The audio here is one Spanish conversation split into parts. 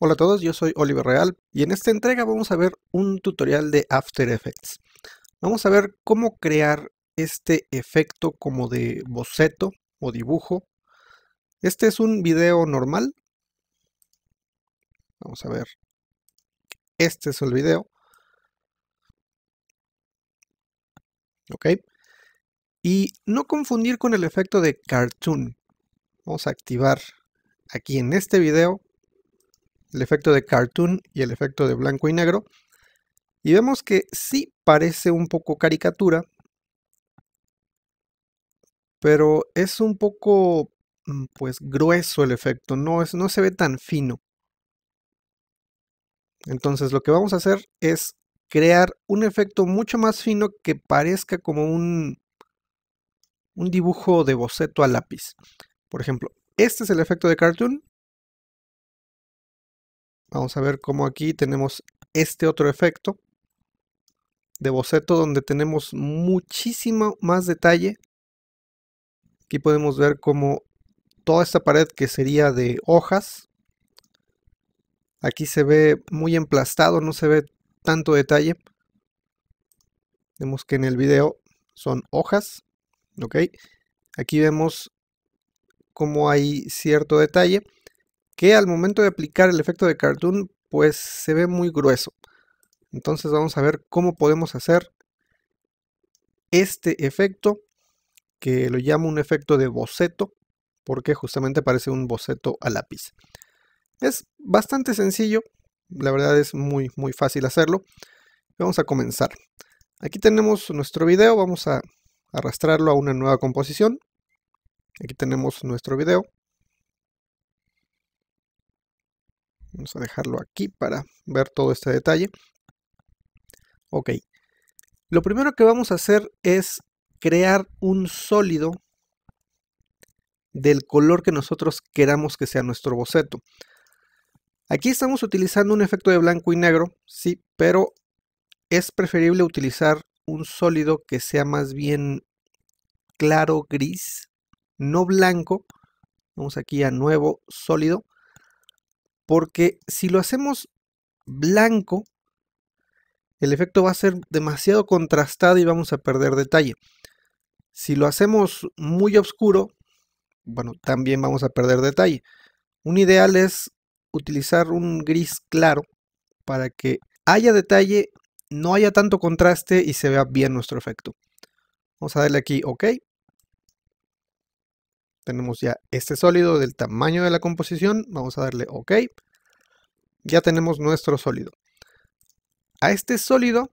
Hola a todos, yo soy Oliver Real y en esta entrega vamos a ver un tutorial de After Effects. Vamos a ver cómo crear este efecto como de boceto o dibujo. Este es un video normal. Vamos a ver. Este es el video. Ok. Y no confundir con el efecto de cartoon. Vamos a activar aquí en este video el efecto de cartoon y el efecto de blanco y negro. Y vemos que sí parece un poco caricatura, pero es un poco mm, pues grueso el efecto, no, es, no se ve tan fino. Entonces lo que vamos a hacer es crear un efecto mucho más fino que parezca como un, un dibujo de boceto a lápiz. Por ejemplo, este es el efecto de cartoon Vamos a ver cómo aquí tenemos este otro efecto de boceto donde tenemos muchísimo más detalle. Aquí podemos ver cómo toda esta pared que sería de hojas. Aquí se ve muy emplastado, no se ve tanto detalle. Vemos que en el video son hojas. Ok. Aquí vemos cómo hay cierto detalle que al momento de aplicar el efecto de cartoon pues se ve muy grueso. Entonces vamos a ver cómo podemos hacer este efecto que lo llamo un efecto de boceto porque justamente parece un boceto a lápiz. Es bastante sencillo, la verdad es muy muy fácil hacerlo. Vamos a comenzar. Aquí tenemos nuestro video, vamos a arrastrarlo a una nueva composición. Aquí tenemos nuestro video, Vamos a dejarlo aquí para ver todo este detalle. Ok. Lo primero que vamos a hacer es crear un sólido del color que nosotros queramos que sea nuestro boceto. Aquí estamos utilizando un efecto de blanco y negro, sí, pero es preferible utilizar un sólido que sea más bien claro gris, no blanco. Vamos aquí a nuevo sólido porque si lo hacemos blanco, el efecto va a ser demasiado contrastado y vamos a perder detalle. Si lo hacemos muy oscuro, bueno, también vamos a perder detalle. Un ideal es utilizar un gris claro para que haya detalle, no haya tanto contraste y se vea bien nuestro efecto. Vamos a darle aquí OK tenemos ya este sólido del tamaño de la composición. Vamos a darle OK. Ya tenemos nuestro sólido. A este sólido,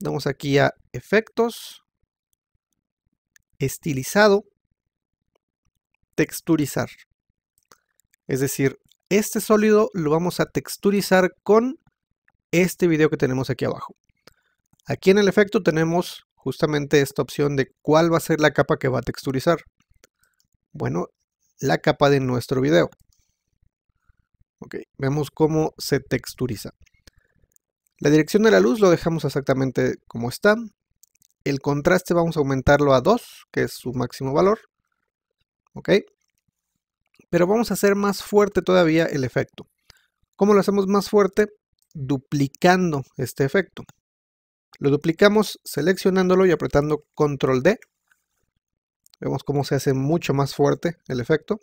vamos aquí a efectos, estilizado, texturizar. Es decir, este sólido lo vamos a texturizar con este video que tenemos aquí abajo. Aquí en el efecto tenemos justamente esta opción de cuál va a ser la capa que va a texturizar. Bueno, la capa de nuestro video. Ok, vemos cómo se texturiza. La dirección de la luz lo dejamos exactamente como está. El contraste vamos a aumentarlo a 2, que es su máximo valor. Ok. Pero vamos a hacer más fuerte todavía el efecto. ¿Cómo lo hacemos más fuerte? Duplicando este efecto. Lo duplicamos seleccionándolo y apretando control D Vemos cómo se hace mucho más fuerte el efecto.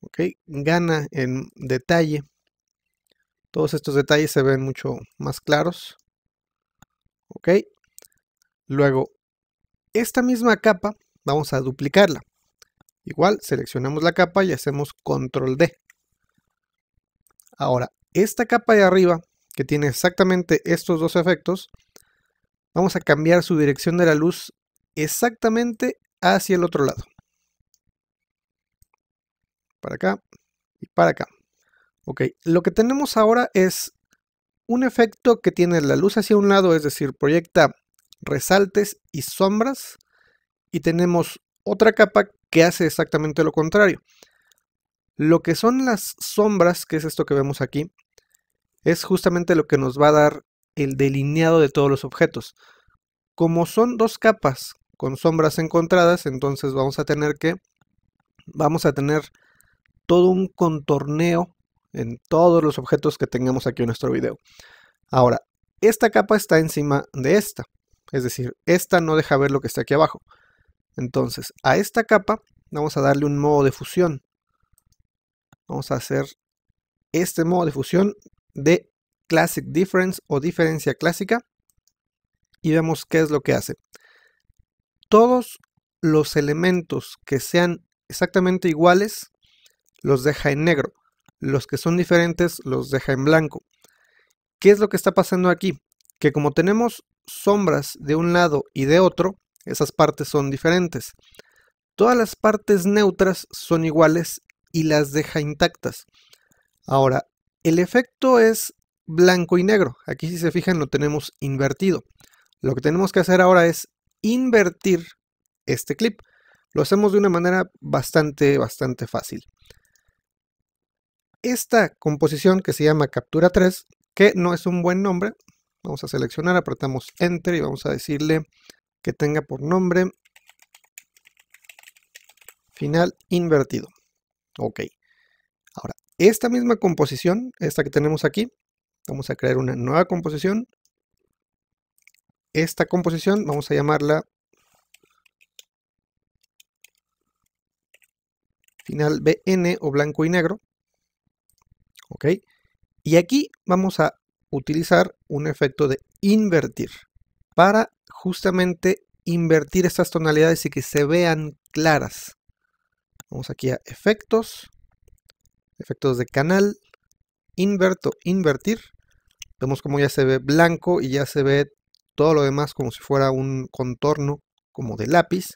Ok, gana en detalle. Todos estos detalles se ven mucho más claros. Ok, luego esta misma capa vamos a duplicarla. Igual seleccionamos la capa y hacemos control D. Ahora, esta capa de arriba que tiene exactamente estos dos efectos, vamos a cambiar su dirección de la luz exactamente hacia el otro lado. Para acá y para acá. Ok, lo que tenemos ahora es un efecto que tiene la luz hacia un lado, es decir, proyecta resaltes y sombras. Y tenemos otra capa que hace exactamente lo contrario. Lo que son las sombras, que es esto que vemos aquí, es justamente lo que nos va a dar el delineado de todos los objetos. Como son dos capas con sombras encontradas, entonces vamos a tener que, vamos a tener todo un contorneo en todos los objetos que tengamos aquí en nuestro video. Ahora, esta capa está encima de esta, es decir, esta no deja ver lo que está aquí abajo. Entonces, a esta capa vamos a darle un modo de fusión. Vamos a hacer este modo de fusión de Classic Difference o diferencia clásica y vemos qué es lo que hace. Todos los elementos que sean exactamente iguales los deja en negro. Los que son diferentes los deja en blanco. ¿Qué es lo que está pasando aquí? Que como tenemos sombras de un lado y de otro, esas partes son diferentes. Todas las partes neutras son iguales y las deja intactas. Ahora, el efecto es blanco y negro. Aquí si se fijan lo tenemos invertido. Lo que tenemos que hacer ahora es invertir este clip. Lo hacemos de una manera bastante, bastante fácil. Esta composición que se llama captura 3, que no es un buen nombre, vamos a seleccionar, apretamos enter y vamos a decirle que tenga por nombre final invertido. Ok. Ahora, esta misma composición, esta que tenemos aquí, Vamos a crear una nueva composición. Esta composición vamos a llamarla final BN o blanco y negro. ¿Ok? Y aquí vamos a utilizar un efecto de invertir para justamente invertir estas tonalidades y que se vean claras. Vamos aquí a efectos, efectos de canal, inverto, invertir. Vemos como ya se ve blanco y ya se ve todo lo demás como si fuera un contorno como de lápiz.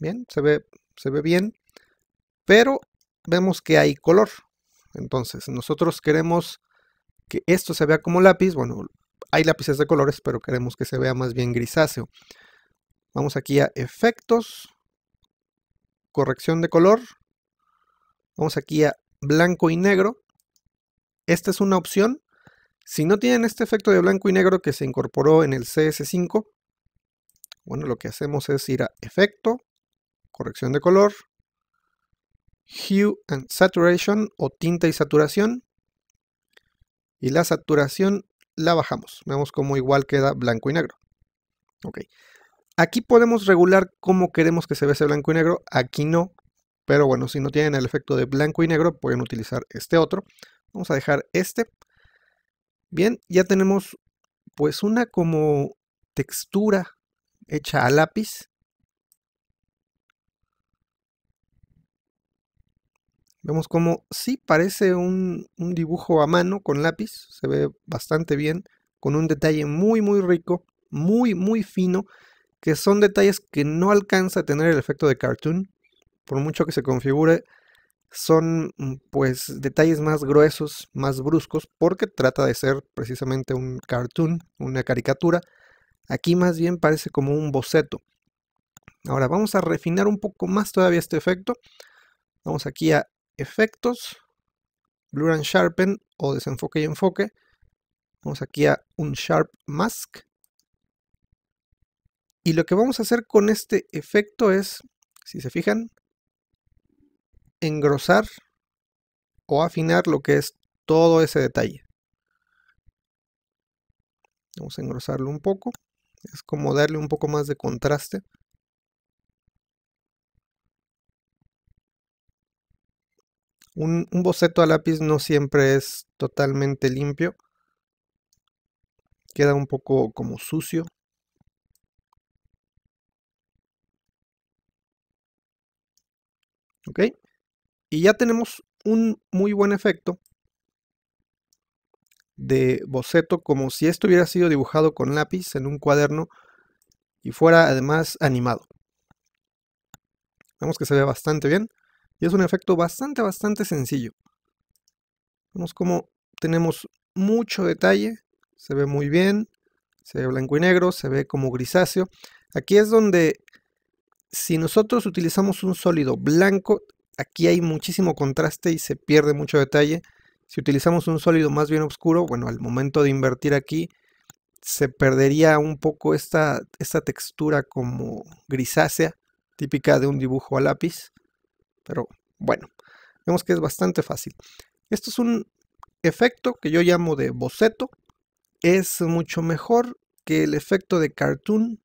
Bien, se ve, se ve bien, pero vemos que hay color. Entonces, nosotros queremos que esto se vea como lápiz. Bueno, hay lápices de colores, pero queremos que se vea más bien grisáceo. Vamos aquí a efectos, corrección de color. Vamos aquí a blanco y negro. Esta es una opción si no tienen este efecto de blanco y negro que se incorporó en el CS5, bueno, lo que hacemos es ir a efecto, corrección de color, hue and saturation o tinta y saturación, y la saturación la bajamos. Vemos cómo igual queda blanco y negro. Ok. Aquí podemos regular cómo queremos que se vea ese blanco y negro, aquí no, pero bueno, si no tienen el efecto de blanco y negro, pueden utilizar este otro. Vamos a dejar este Bien, ya tenemos pues una como textura hecha a lápiz. Vemos como sí parece un, un dibujo a mano con lápiz, se ve bastante bien, con un detalle muy muy rico, muy muy fino, que son detalles que no alcanza a tener el efecto de cartoon, por mucho que se configure son mm, pues detalles más gruesos, más bruscos, porque trata de ser precisamente un cartoon, una caricatura. Aquí más bien parece como un boceto. Ahora vamos a refinar un poco más todavía este efecto. Vamos aquí a efectos, blur and sharpen o desenfoque y enfoque. Vamos aquí a un sharp mask. Y lo que vamos a hacer con este efecto es, si se fijan, engrosar o afinar lo que es todo ese detalle. Vamos a engrosarlo un poco. Es como darle un poco más de contraste. Un, boceto a lápiz no siempre es totalmente limpio. Queda un poco como sucio. Ok. Y ya tenemos un muy buen efecto de boceto como si esto hubiera sido dibujado con lápiz en un cuaderno y fuera además animado. Vemos que se ve bastante bien y es un efecto bastante, bastante sencillo. Vemos como tenemos mucho detalle, se ve muy bien, se ve blanco y negro, se ve como grisáceo. Aquí es donde si nosotros utilizamos un sólido blanco aquí hay muchísimo contraste y se pierde mucho detalle. Si utilizamos un sólido más bien oscuro, bueno, al momento de invertir aquí se perdería un poco esta, esta textura como grisácea, típica de un dibujo a lápiz. Pero bueno, vemos que es bastante fácil. Esto es un efecto que yo llamo de boceto. Es mucho mejor que el efecto de cartoon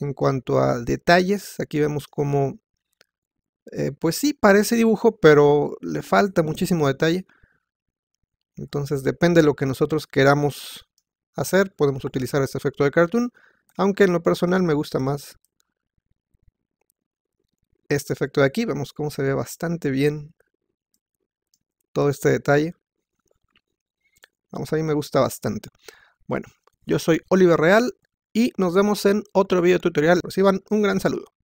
en cuanto a detalles. Aquí vemos cómo eh, pues sí, parece dibujo, pero le falta muchísimo detalle. Entonces depende de lo que nosotros queramos hacer, podemos utilizar este efecto de cartoon, aunque en lo personal me gusta más este efecto de aquí, vemos cómo se ve bastante bien todo este detalle. Vamos, a mí me gusta bastante. Bueno, yo soy Oliver Real y nos vemos en otro video tutorial. Reciban un gran saludo.